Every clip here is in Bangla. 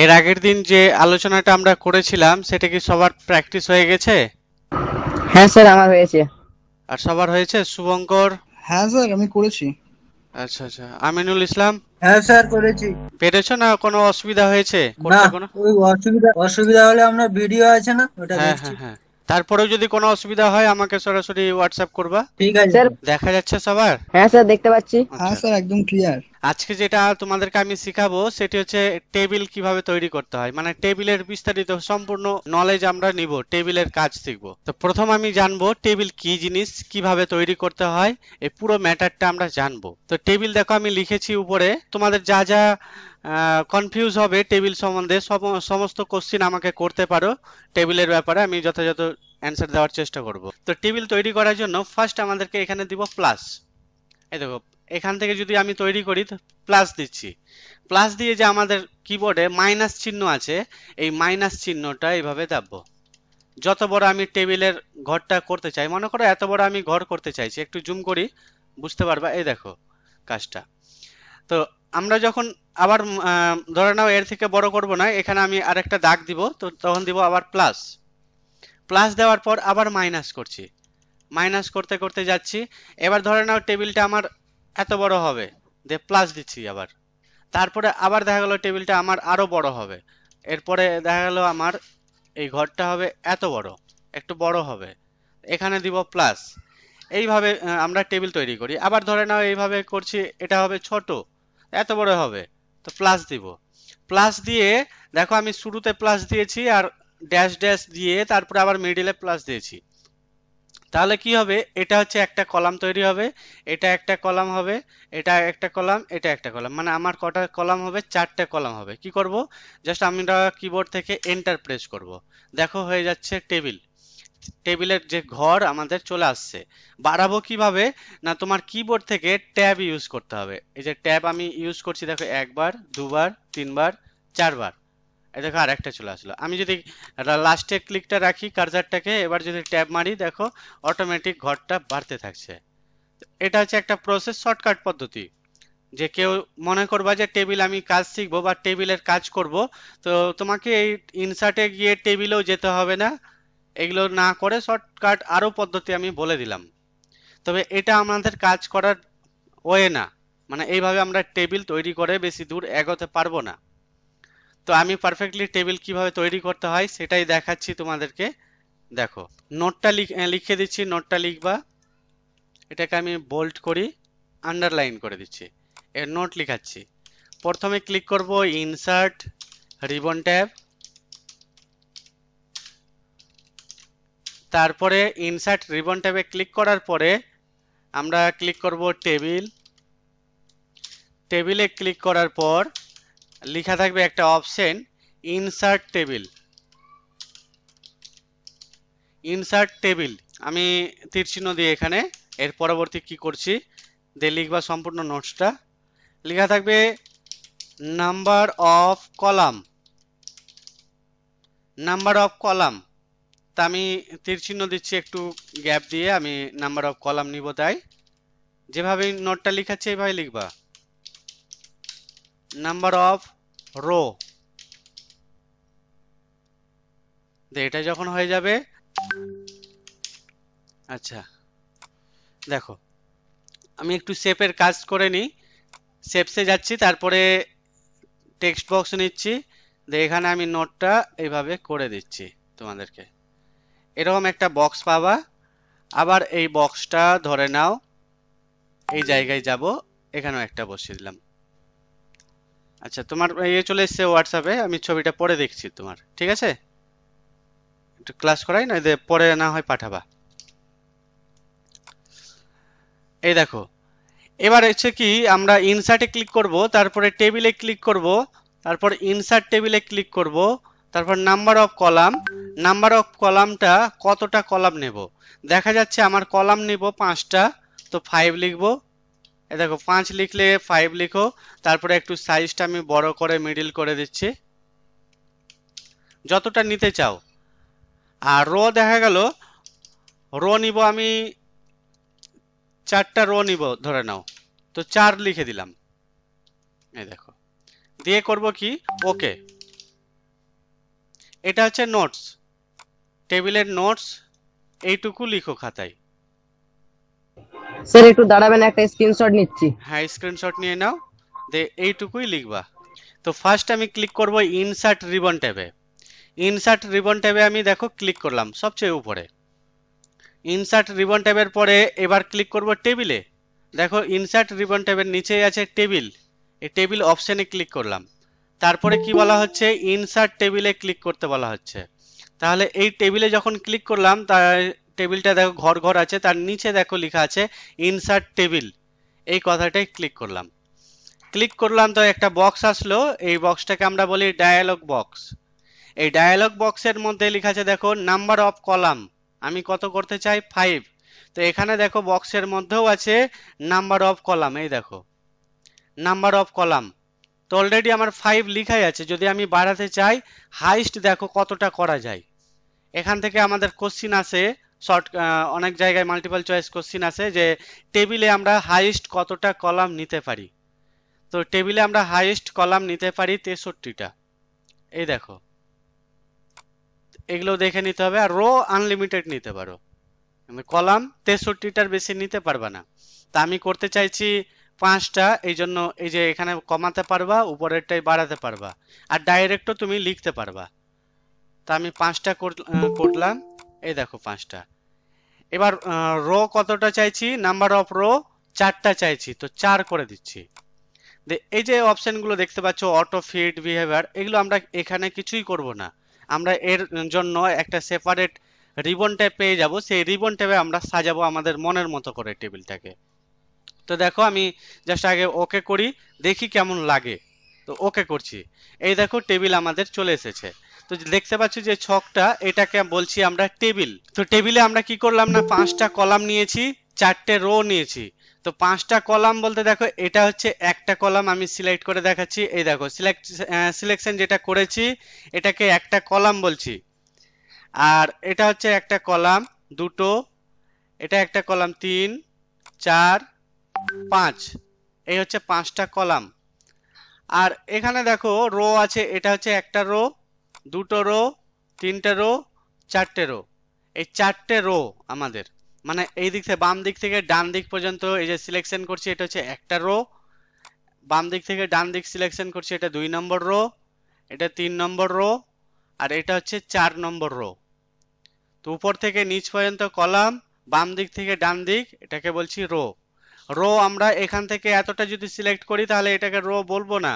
এর আগের দিন যে আলোচনাটা আমরা করেছিলাম সেটা কি সবার প্র্যাকটিস হয়ে গেছে হ্যাঁ স্যার আমার হয়েছে আর সবার হয়েছে শুভঙ্কর হ্যাঁ স্যার আমি করেছি আচ্ছা আচ্ছা আমিনুল ইসলাম হ্যাঁ স্যার করেছি পেরেছো না কোনো অসুবিধা হয়েছে না কোনো অসুবিধা অসুবিধা হলে আমরা ভিডিও আছে না ওটা হ্যাঁ, দেখছি হ্যাঁ, হ্যাঁ। তারপরেও যদি কোনো অসুবিধা হয় আমাকে সরাসরি হোয়াটসঅ্যাপ করবা ঠিক আছে স্যার দেখা যাচ্ছে সবার হ্যাঁ স্যার দেখতে পাচ্ছি আচ্ছা। হ্যাঁ স্যার একদম ক্লিয়ার আজকে যেটা তোমাদেরকে আমি শিখাবো সেটি হচ্ছে টেবিল কিভাবে তৈরি করতে হয় মানে টেবিলের বিস্তারিত সম্পূর্ণ নলেজ আমরা নিব টেবিলের কাজ শিখবো তো প্রথম আমি জানবো টেবিল কি জিনিস কিভাবে তৈরি করতে হয় এই পুরো ম্যাটারটা আমরা জানবো তো টেবিল দেখো আমি লিখেছি উপরে তোমাদের যা যা কনফিউজ হবে টেবিল সম্বন্ধে সমস্ত কোশ্চিন আমাকে করতে পারো টেবিলের ব্যাপারে আমি যথাযথ অ্যান্সার দেওয়ার চেষ্টা করব তো টেবিল তৈরি করার জন্য ফার্স্ট আমাদেরকে এখানে দিব প্লাস এই দেখো এখান থেকে যদি আমি তৈরি করি প্লাস দিচ্ছি প্লাস দিয়ে যে আমাদের কিবোর্ডে মাইনাস চিহ্ন আছে এই মাইনাস চিহ্নটা এইভাবে দাববো যত বড় আমি টেবিলের ঘরটা করতে চাই মনে করো এত বড় আমি ঘর করতে চাইছি একটু জুম করি বুঝতে পারবা এই দেখো কাজটা তো আমরা যখন আবার ধরে নাও এর থেকে বড় করব না এখানে আমি আরেকটা দাগ দিব তো তখন দিব আবার প্লাস প্লাস দেওয়ার পর আবার মাইনাস করছি মাইনাস করতে করতে যাচ্ছি এবার ধরে নাও টেবিলটা আমার এত বড় হবে দিয়ে প্লাস দিচ্ছি আবার তারপরে আবার দেখা গেল টেবিলটা আমার আরও বড় হবে এরপরে দেখা গেল আমার এই ঘরটা হবে এত বড় একটু বড় হবে এখানে দিব প্লাস এইভাবে আমরা টেবিল তৈরি করি আবার ধরে নাও এইভাবে করছি এটা হবে ছোট এত বড় হবে তো প্লাস দিব প্লাস দিয়ে দেখো আমি শুরুতে প্লাস দিয়েছি আর ড্যাশ ড্যাশ দিয়ে তারপরে আবার মিডিলে প্লাস দিয়েছি তাহলে কি হবে এটা হচ্ছে একটা কলাম তৈরি হবে এটা একটা কলাম হবে এটা একটা কলাম এটা একটা কলাম মানে আমার কটা কলাম হবে চারটে কলাম হবে কি করব জাস্ট আমরা কিবোর্ড থেকে এন্টার প্রেস করব দেখো হয়ে যাচ্ছে টেবিল টেবিলের যে ঘর আমাদের চলে আসছে বাড়াবো কিভাবে না তোমার কিবোর্ড থেকে ট্যাব ইউজ করতে হবে এই যে ট্যাব আমি ইউজ করছি দেখো একবার দুবার তিনবার চারবার এই দেখো আরেকটা চলে আসলো আমি যদি লাস্টে ক্লিকটা রাখি কার্জারটাকে এবার যদি ট্যাব মারি দেখো অটোমেটিক ঘরটা বাড়তে থাকছে এটা হচ্ছে একটা প্রসেস শর্টকাট পদ্ধতি যে কেউ মনে করবা যে টেবিল আমি কাজ শিখবো বা টেবিলের কাজ করব তো তোমাকে এই ইনসার্টে গিয়ে টেবিলেও যেতে হবে না এগুলো না করে শর্টকাট আরও পদ্ধতি আমি বলে দিলাম তবে এটা আমাদের কাজ করার ওয়ে না মানে এইভাবে আমরা টেবিল তৈরি করে বেশি দূর এগোতে পারবো না তো আমি পারফেক্টলি টেবিল কিভাবে তৈরি করতে হয় সেটাই দেখাচ্ছি তোমাদেরকে দেখো নোটটা লিখে দিচ্ছি নোটটা লিখবা এটাকে আমি বোল্ড করি আন্ডারলাইন করে দিচ্ছি এর নোট লিখাচ্ছি প্রথমে ক্লিক করব ইনসার্ট রিবন ট্যাব তারপরে ইনসার্ট রিবন ট্যাবে ক্লিক করার পরে আমরা ক্লিক করব টেবিল টেবিলে ক্লিক করার পর লেখা থাকবে একটা option insert table insert table আমি তীরচিহ্ন দিয়ে এখানে এর পরবর্তী কি করছি দিয়ে লিখবা সম্পূর্ণ নোটসটা লেখা থাকবে number of column number of column তা আমি তীর চিহ্ন দিচ্ছি একটু গ্যাপ দিয়ে আমি নাম্বার অফ কলাম নিব তাই যেভাবে নোটটা লিখাচ্ছি এইভাবে লিখবা নাম্বার অফ রো এটা যখন হয়ে যাবে আচ্ছা দেখো আমি একটু শেপের কাজ করে নিই সেপসে যাচ্ছি তারপরে টেক্সট বক্স নিচ্ছি এখানে আমি নোটটা এইভাবে করে দিচ্ছি তোমাদেরকে এরকম একটা বক্স পাবা আবার এই বক্সটা ধরে নাও এই জায়গায় যাব এখানেও একটা বসিয়ে দিলাম আচ্ছা তোমার ইয়ে চলে এসছে হোয়াটসঅ্যাপে আমি ছবিটা পরে দেখছি তোমার ঠিক আছে একটু ক্লাস করাই না পরে না হয় পাঠাবা এই দেখো এবার হচ্ছে কি আমরা ইনসার্টে ক্লিক করব তারপরে টেবিলে ক্লিক করব তারপর ইনসার্ট টেবিলে ক্লিক করব তারপর number of column number of কলামটা কতটা কলাম নেব দেখা যাচ্ছে আমার কলাম নেব পাঁচটা তো ফাইভ লিখবো দেখো পাঁচ লিখলে ফাইভ লিখো তারপরে একটু সাইজটা আমি বড় করে মিডিল করে দিচ্ছি যতটা নিতে চাও আর রো দেখা গেল রো নিব আমি চারটা রো নিব ধরে নাও তো চার লিখে দিলাম এই দেখো দিয়ে করব কি ওকে এটা হচ্ছে নোটস টেবিলের নোটস এইটুকু লিখো খাতায় স্যার একটু দাঁড়াবেন একটা স্ক্রিনশট নিচ্ছি হ্যাঁ স্ক্রিনশট নিয়ে নাও দে এইটুকুই লিখবা তো ফার্স্ট আমি ক্লিক করব ইনসার্ট রিবন ট্যাবে ইনসার্ট রিবন ট্যাবে আমি দেখো ক্লিক করলাম সবচেয়ে উপরে ইনসার্ট রিবন ট্যাবের পরে এবার ক্লিক করব টেবিলে দেখো ইনসার্ট রিবন ট্যাবের নিচেই আছে টেবিল এই টেবিল অপশানে ক্লিক করলাম তারপরে কি বলা হচ্ছে ইনসার্ট টেবিলে ক্লিক করতে বলা হচ্ছে তাহলে এই টেবিলে যখন ক্লিক করলাম তার টেবিলটা দেখো ঘর ঘর আছে তার নিচে দেখো লেখা আছে ইনসার্ট টেবিল এই কথাটাই ক্লিক করলাম ক্লিক করলাম তো একটা বক্স আসলো এই বক্সটাকে আমরা বলি ডায়ালগ বক্স এই ডায়ালগ বক্সের মধ্যে লেখা আছে দেখো নাম্বার অফ কলাম আমি কত করতে চাই ফাইভ তো এখানে দেখো বক্সের মধ্যেও আছে নাম্বার অফ কলাম এই দেখো নাম্বার অফ কলাম তো অলরেডি আমার ফাইভ লিখাই আছে যদি আমি বাড়াতে চাই হাইস্ট দেখো কতটা করা যায় এখান থেকে আমাদের কোশ্চিন আছে শর্ট অনেক জায়গায় মাল্টিপাল চয়েস কোশ্চিন আছে যে টেবিলে আমরা হাইস্ট কতটা কলাম নিতে পারি তো টেবিলে আমরা হাইস্ট কলাম নিতে পারি তেষট্টিটা এই দেখো এগুলো দেখে নিতে হবে আর রো আনলিমিটেড নিতে পারো কলাম তেষট্টিটার বেশি নিতে পারবা না তা আমি করতে চাইছি পাঁচটা এই জন্য এই যে এখানে কমাতে পারবা উপরেরটাই বাড়াতে পারবা আর ডাইরেক্টও তুমি লিখতে পারবা তা আমি পাঁচটা করলাম এই দেখো পাঁচটা এবার রো কতটা চাইছি নাম্বার অফ রো চারটা চাইছি তো চার করে দিচ্ছি এই যে অপশানগুলো দেখতে পাচ্ছ অটো ফিড বিহেভিয়ার এগুলো আমরা এখানে কিছুই করব না আমরা এর জন্য একটা সেপারেট রিবন ট্যাব পেয়ে যাব সেই রিবন ট্যাবে আমরা সাজাবো আমাদের মনের মতো করে টেবিলটাকে তো দেখো আমি জাস্ট আগে ওকে করি দেখি কেমন লাগে তো ওকে করছি এই দেখো টেবিল আমাদের চলে এসেছে তো দেখতে পাচ্ছ যে ছকটা এটাকে বলছি আমরা টেবিল তো টেবিলে আমরা কি করলাম না পাঁচটা কলাম নিয়েছি চারটে রো নিয়েছি তো পাঁচটা কলাম বলতে দেখো এটা হচ্ছে একটা কলাম আমি সিলেক্ট করে দেখাচ্ছি এই দেখো সিলেক্ট সিলেকশন যেটা করেছি এটাকে একটা কলাম বলছি আর এটা হচ্ছে একটা কলাম দুটো এটা একটা কলাম তিন চার পাঁচ এই হচ্ছে পাঁচটা কলাম আর এখানে দেখো রো আছে এটা হচ্ছে একটা রো দুটো রো তিনটে রো চারটে রো এই চারটে রো আমাদের মানে এই দিক থেকে বাম দিক থেকে ডান দিক পর্যন্ত এই যে সিলেকশন করছি এটা হচ্ছে একটা রো বাম দিক থেকে ডান দিক সিলেকশন করছি এটা দুই নম্বর রো এটা তিন নম্বর রো আর এটা হচ্ছে চার নম্বর রো তো উপর থেকে নিচ পর্যন্ত কলাম বাম দিক থেকে ডান দিক এটাকে বলছি রো রো আমরা এখান থেকে এতটা যদি সিলেক্ট করি তাহলে এটাকে রো বলবো না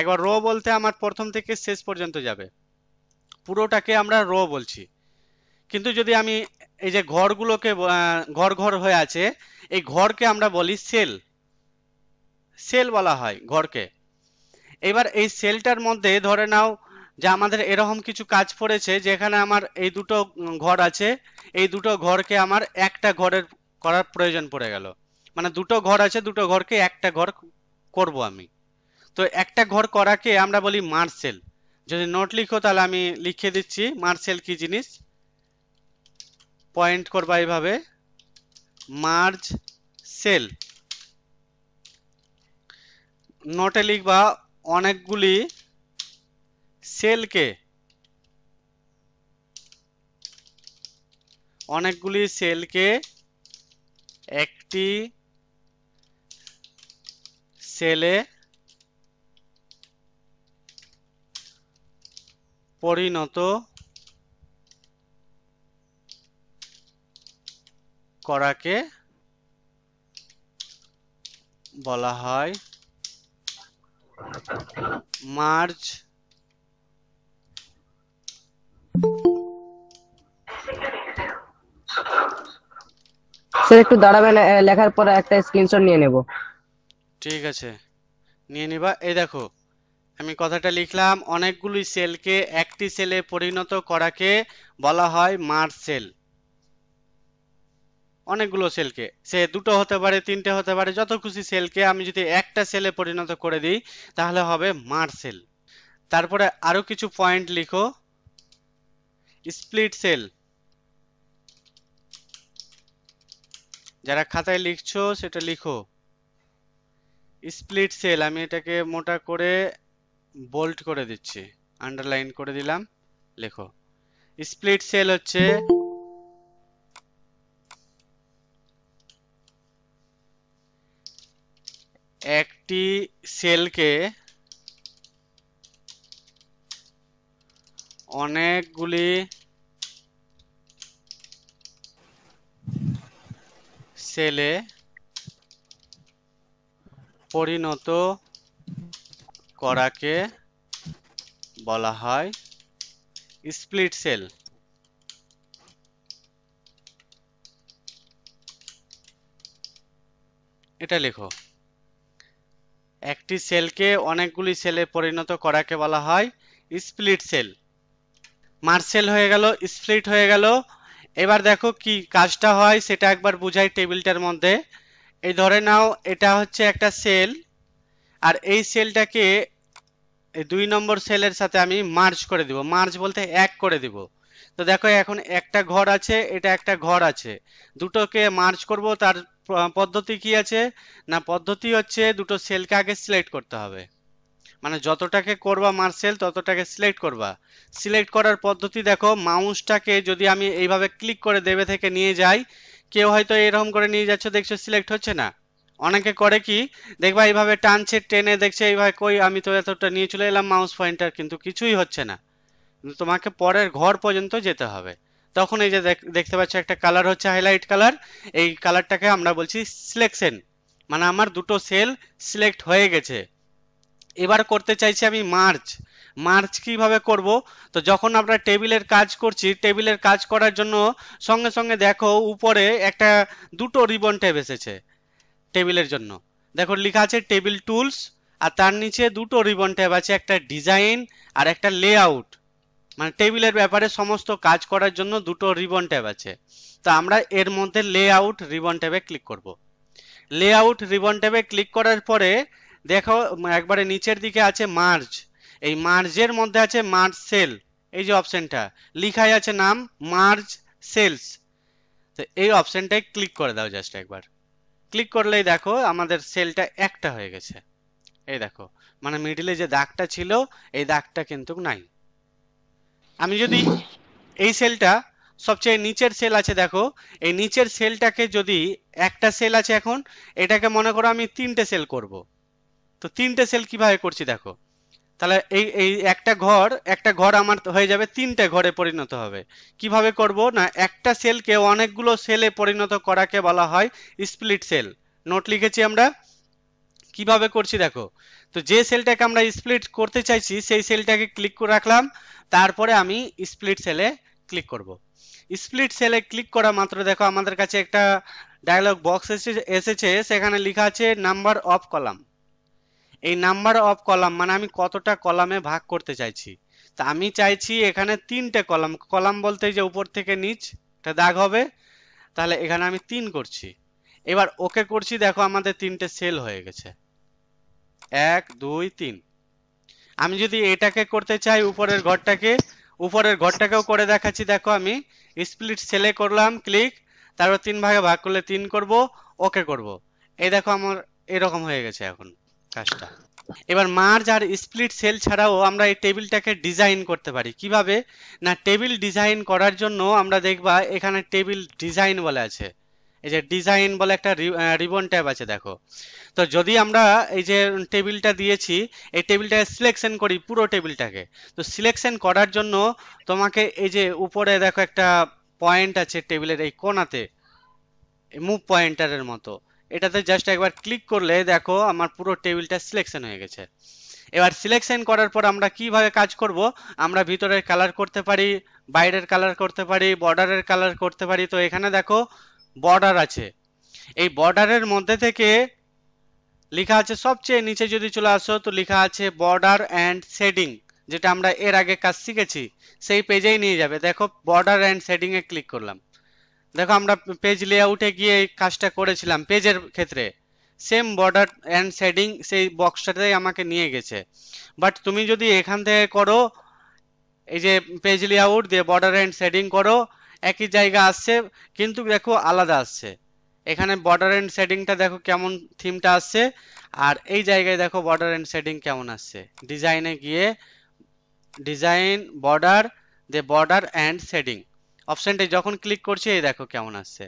একবার রো বলতে আমার প্রথম থেকে শেষ পর্যন্ত যাবে পুরোটাকে আমরা রো বলছি কিন্তু যদি আমি এই যে ঘরগুলোকে ঘর ঘর হয়ে আছে এই ঘরকে আমরা বলি সেল সেল বলা হয় ঘরকে এবার এই সেলটার মধ্যে ধরে নাও যে আমাদের এরকম কিছু কাজ পড়েছে যেখানে আমার এই দুটো ঘর আছে এই দুটো ঘরকে আমার একটা ঘরের করার প্রয়োজন পড়ে গেল মানে দুটো ঘর আছে দুটো ঘরকে একটা ঘর করব আমি তো একটা ঘর করাকে আমরা বলি মার্সেল যদি নোট লিখো তাহলে আমি লিখে দিচ্ছি মার্সেল কি জিনিস পয়েন্ট করবা এইভাবে মার্জ সেল নোটে লিখবা অনেকগুলি সেলকে অনেকগুলি সেলকে একটি ছেলে পরিণত করাকে বলা হয় মার্জ স্যার একটু দাঁড়াবেন লেখার পরে একটা স্ক্রিনশট নিয়ে নেব ঠিক আছে নিয়ে নিবা এই দেখো আমি কথাটা লিখলাম অনেকগুলি সেলকে একটি সেলে পরিণত করাকে বলা হয় মার সেল অনেকগুলো সেলকে সে দুটো হতে পারে তিনটে হতে পারে যত খুশি সেলকে আমি যদি একটা সেলে পরিণত করে দিই তাহলে হবে মার সেল তারপরে আরো কিছু পয়েন্ট লিখো স্প্লিট সেল যারা খাতায় লিখছো সেটা লিখো স্প্লিট সেল আমি এটাকে মোটা করে বোল্ড করে দিচ্ছি আন্ডারলাইন করে দিলাম লেখো স্প্লিট সেল হচ্ছে একটি সেলকে অনেকগুলি সেলে পরিণত করাকে বলা হয় স্প্লিট সেল এটা লেখো একটি সেলকে অনেকগুলি সেলে পরিণত করাকে বলা হয় স্প্লিট সেল মার্সেল হয়ে গেল স্প্লিট হয়ে গেল এবার দেখো কি কাজটা হয় সেটা একবার বুঝাই টেবিলটার মধ্যে এই ধরে নাও এটা হচ্ছে একটা সেল আর এই সেলটাকে দুই নম্বর সেলের সাথে আমি মার্জ করে দিব মার্জ বলতে এক করে দিব তো দেখো এখন একটা ঘর আছে এটা একটা ঘর আছে দুটোকে মার্জ করব তার পদ্ধতি কি আছে না পদ্ধতি হচ্ছে দুটো সেলকে আগে সিলেক্ট করতে হবে মানে যতটাকে করবা মার্সেল ততটাকে সিলেক্ট করবা সিলেক্ট করার পদ্ধতি দেখো মাউসটাকে যদি আমি এইভাবে ক্লিক করে দেবে থেকে নিয়ে যাই কেউ হয়তো এরকম করে নিয়ে যাচ্ছে দেখছো সিলেক্ট হচ্ছে না অনেকে করে কি দেখবা এইভাবে টানছে টেনে দেখছে এইভাবে কই আমি তো এতটা নিয়ে চলে এলাম মাউস পয়েন্টার কিন্তু কিছুই হচ্ছে না তোমাকে পরের ঘর পর্যন্ত যেতে হবে তখন এই যে দেখতে পাচ্ছ একটা কালার হচ্ছে হাইলাইট কালার এই কালারটাকে আমরা বলছি সিলেকশন মানে আমার দুটো সেল সিলেক্ট হয়ে গেছে এবার করতে চাইছি আমি মার্চ মার্চ কিভাবে করব তো যখন আমরা টেবিলের কাজ করছি টেবিলের কাজ করার জন্য সঙ্গে সঙ্গে দেখো উপরে একটা দুটো রিবন ট্যাব এসেছে টেবিলের জন্য দেখো লেখা আছে টেবিল টুলস আর তার নিচে দুটো রিবন ট্যাব আছে একটা ডিজাইন আর একটা লেআউট মানে টেবিলের ব্যাপারে সমস্ত কাজ করার জন্য দুটো রিবন ট্যাব আছে তো আমরা এর মধ্যে লেআউট রিবন ট্যাবে ক্লিক করব লেআউট রিবন ট্যাবে ক্লিক করার পরে দেখো একবারে নিচের দিকে আছে মার্জ এই মার্জের মধ্যে আছে মার্জ সেল এই যে অপশনটা লিখাই আছে নাম মার্জ সেলস তো এই অপশনটাই ক্লিক করে দাও জাস্ট একবার ক্লিক করলেই দেখো আমাদের সেলটা একটা হয়ে গেছে এই দেখো মানে মিডিলে যে দাগটা ছিল এই দাগটা কিন্তু নাই আমি যদি এই সেলটা সবচেয়ে নিচের সেল আছে দেখো এই নিচের সেলটাকে যদি একটা সেল আছে এখন এটাকে মনে করো আমি তিনটে সেল করব তো তিনটে সেল কিভাবে করছি দেখো তাহলে এই এই একটা ঘর একটা ঘর আমার হয়ে যাবে তিনটে ঘরে পরিণত হবে কিভাবে করব না একটা সেলকে অনেকগুলো সেলে পরিণত করাকে বলা হয় স্প্লিট সেল নোট লিখেছি আমরা কিভাবে করছি দেখো তো যে সেলটাকে আমরা স্প্লিট করতে চাইছি সেই সেলটাকে ক্লিক করে রাখলাম তারপরে আমি স্প্লিট সেলে ক্লিক করব স্প্লিট সেলে ক্লিক করা মাত্র দেখো আমাদের কাছে একটা ডায়লগ বক্স এসেছে সেখানে লেখা আছে নাম্বার অফ কলাম এই নাম্বার অফ কলাম মানে আমি কতটা কলামে ভাগ করতে চাইছি তা আমি চাইছি এখানে তিনটে কলাম কলাম বলতে যে উপর থেকে নিচ এটা দাগ হবে তাহলে এখানে আমি তিন করছি এবার ওকে করছি দেখো আমাদের তিনটে সেল হয়ে গেছে এক দুই তিন আমি যদি এটাকে করতে চাই উপরের ঘরটাকে উপরের ঘরটাকেও করে দেখাচ্ছি দেখো আমি স্প্লিট সেলে করলাম ক্লিক তারপর তিন ভাগে ভাগ করলে তিন করব ওকে করব এই দেখো আমার এরকম হয়ে গেছে এখন কাজটা এবার মার্জ আর স্প্লিট সেল ছাড়াও আমরা এই টেবিলটাকে ডিজাইন করতে পারি কিভাবে না টেবিল ডিজাইন করার জন্য আমরা দেখবা এখানে টেবিল ডিজাইন বলে আছে এই যে ডিজাইন বলে একটা রিবন ট্যাব আছে দেখো তো যদি আমরা এই যে টেবিলটা দিয়েছি এই টেবিলটা সিলেকশন করি পুরো টেবিলটাকে তো সিলেকশন করার জন্য তোমাকে এই যে উপরে দেখো একটা পয়েন্ট আছে টেবিলের এই কোনাতে মুভ পয়েন্টারের মতো এটাতে জাস্ট একবার ক্লিক করলে দেখো আমার পুরো টেবিলটা সিলেকশন হয়ে গেছে এবার সিলেকশন করার পর আমরা কিভাবে কাজ করব আমরা ভিতরের কালার করতে পারি বাইরের কালার করতে পারি বর্ডারের কালার করতে পারি তো এখানে দেখো বর্ডার আছে এই বর্ডারের মধ্যে থেকে লেখা আছে সবচেয়ে নিচে যদি চলে আসো তো লেখা আছে বর্ডার অ্যান্ড শেডিং যেটা আমরা এর আগে কাজ শিখেছি সেই পেজেই নিয়ে যাবে দেখো বর্ডার অ্যান্ড শেডিংয়ে ক্লিক করলাম দেখো আমরা পেজ লেআউটে গিয়ে এই কাজটা করেছিলাম পেজের ক্ষেত্রে সেম বর্ডার অ্যান্ড শেডিং সেই বক্সটাতেই আমাকে নিয়ে গেছে বাট তুমি যদি এখান থেকে করো এই যে পেজ লেআউট দিয়ে বর্ডার অ্যান্ড শেডিং করো একই জায়গা আসছে কিন্তু দেখো আলাদা আসছে এখানে বর্ডার অ্যান্ড শেডিংটা দেখো কেমন থিমটা আসছে আর এই জায়গায় দেখো বর্ডার এন্ড শেডিং কেমন আসছে ডিজাইনে গিয়ে ডিজাইন বর্ডার দে বর্ডার অ্যান্ড শেডিং অপশানটি যখন ক্লিক করছি এই দেখো কেমন আসছে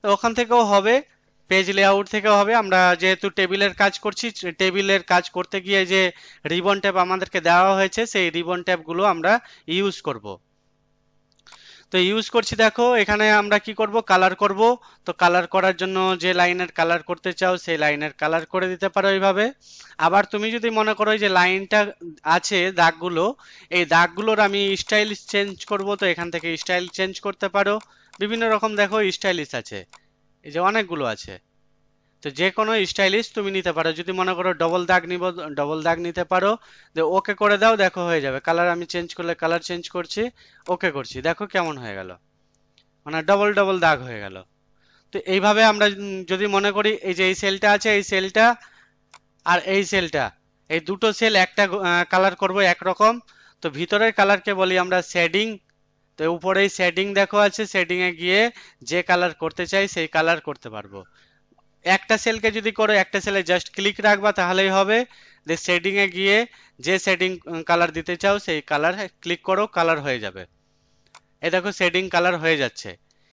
তো ওখান থেকেও হবে পেজ লেআউট থেকে হবে আমরা যেহেতু টেবিলের কাজ করছি টেবিলের কাজ করতে গিয়ে যে রিবন ট্যাপ আমাদেরকে দেওয়া হয়েছে সেই রিবন ট্যাপগুলো আমরা ইউজ করব তো ইউজ করছি দেখো এখানে আমরা কি করব কালার করব তো কালার করার জন্য যে লাইনের কালার করতে চাও সেই লাইনের কালার করে দিতে পারো এইভাবে আবার তুমি যদি মনে করো যে লাইনটা আছে দাগগুলো এই দাগগুলোর আমি স্টাইল চেঞ্জ করব তো এখান থেকে স্টাইল চেঞ্জ করতে পারো বিভিন্ন রকম দেখো স্টাইলিশ আছে এই যে অনেকগুলো আছে তো যে কোনো স্টাইলিশ তুমি নিতে পারো যদি মনে করো ডবল দাগ নিব ডবল দাগ নিতে পারো ওকে করে দাও দেখো হয়ে যাবে কালার আমি চেঞ্জ করলে কালার চেঞ্জ করছি ওকে করছি দেখো কেমন হয়ে গেল মানে ডবল ডবল দাগ হয়ে গেল তো এইভাবে আমরা যদি মনে করি এই যে এই সেলটা আছে এই সেলটা আর এই সেলটা এই দুটো সেল একটা কালার করব একরকম তো ভিতরের কালারকে বলি আমরা শেডিং তো উপরে শেডিং দেখো আছে শেডিংয়ে গিয়ে যে কালার করতে চাই সেই কালার করতে পারবো একটা সেলকে যদি করো একটা সেলে জাস্ট ক্লিক রাখবা তাহলেই হবে যে সেটিংয়ে গিয়ে যে সেটিং কালার দিতে চাও সেই কালার ক্লিক করো কালার হয়ে যাবে এ দেখো সেটিং কালার হয়ে যাচ্ছে